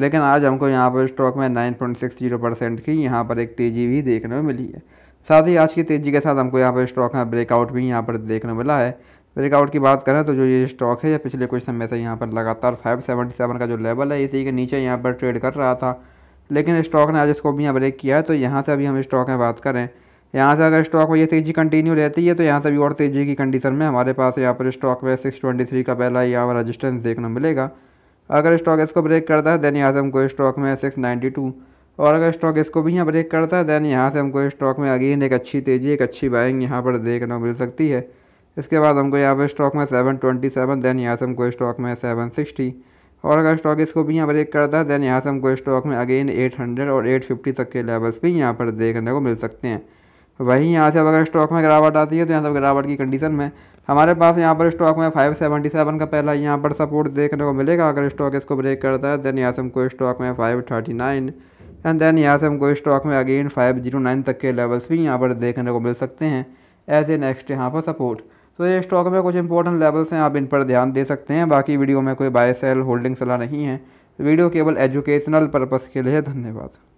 लेकिन आज हमको यहाँ पर स्टॉक में nine point six zero percent की यहाँ पर एक तेज़ी भी देखने को मिली है साथ ही आज की तेज़ी के साथ हमको यहाँ पर स्टॉक में ब्रेकआउट भी यहाँ पर देखने मिला है ब्रेकआउट की बात करें तो जो ये स्टॉक है ये पिछले कुछ समय से यहाँ पर लगातार फाइव सेवेंटी सेवन का जो लेवल है इसी के नीचे यहाँ पर ट्रेड कर रहा था लेकिन स्टॉक ने आज इसको भी यहाँ ब्रेक किया है तो यहाँ से अभी हम स्टॉक में बात करें यहाँ से अगर स्टॉक में ये तेज़ी कंटिन्यू रहती है तो यहाँ से भी और तेज़ी की कंडीशन में हमारे पास यहाँ पर स्टॉक में सिक्स ट्वेंटी थ्री का पहला यहाँ पर रजिस्टेंस देखने मिलेगा अगर स्टॉक इसको ब्रेक करता है देन यहाँ से हमको स्टॉक में सिक्स नाइन्टी टू और अगर स्टॉक इसको भी यहाँ ब्रेक करता है देन यहाँ से हमको स्टॉक में अगेन एक अच्छी तेज़ी एक अच्छी बाइंग यहाँ पर देखने को मिल सकती है इसके बाद हमको यहाँ पर स्टॉक में सेवन ट्वेंटी सेवन देन यहाँ से हमको स्टॉक में सेवन सिक्सटी और अगर स्टॉक इसको भी यहाँ ब्रेक करता है देन यहाँ से हमको स्टॉक में अगेन एट हंड्रेड और एट फिफ्टी तक के लेवल्स भी यहाँ पर देखने को मिल सकते हैं वहीं यहाँ से अगर स्टॉक में गिरावट आती है तो यहाँ से गिरावट की कंडीशन में हमारे पास यहाँ पर स्टॉक में 577 का पहला यहाँ पर सपोर्ट देखने को मिलेगा अगर स्टॉक इसको ब्रेक करता है देन यहाँ से हमको स्टॉक में 539 एंड देन यहाँ से हमको स्टॉक में अगेन 509 तक के लेवल्स भी यहाँ पर देखने को मिल सकते हैं एज ए नेक्स्ट यहाँ पर सपोर्ट तो ये स्टॉक में कुछ इंपॉर्टेंट लेवल्स हैं आप इन पर ध्यान दे सकते हैं बाकी वीडियो में कोई बाय सेल होल्डिंग सलाह नहीं है वीडियो केवल एजुकेशनल पर्पज़ के लिए धन्यवाद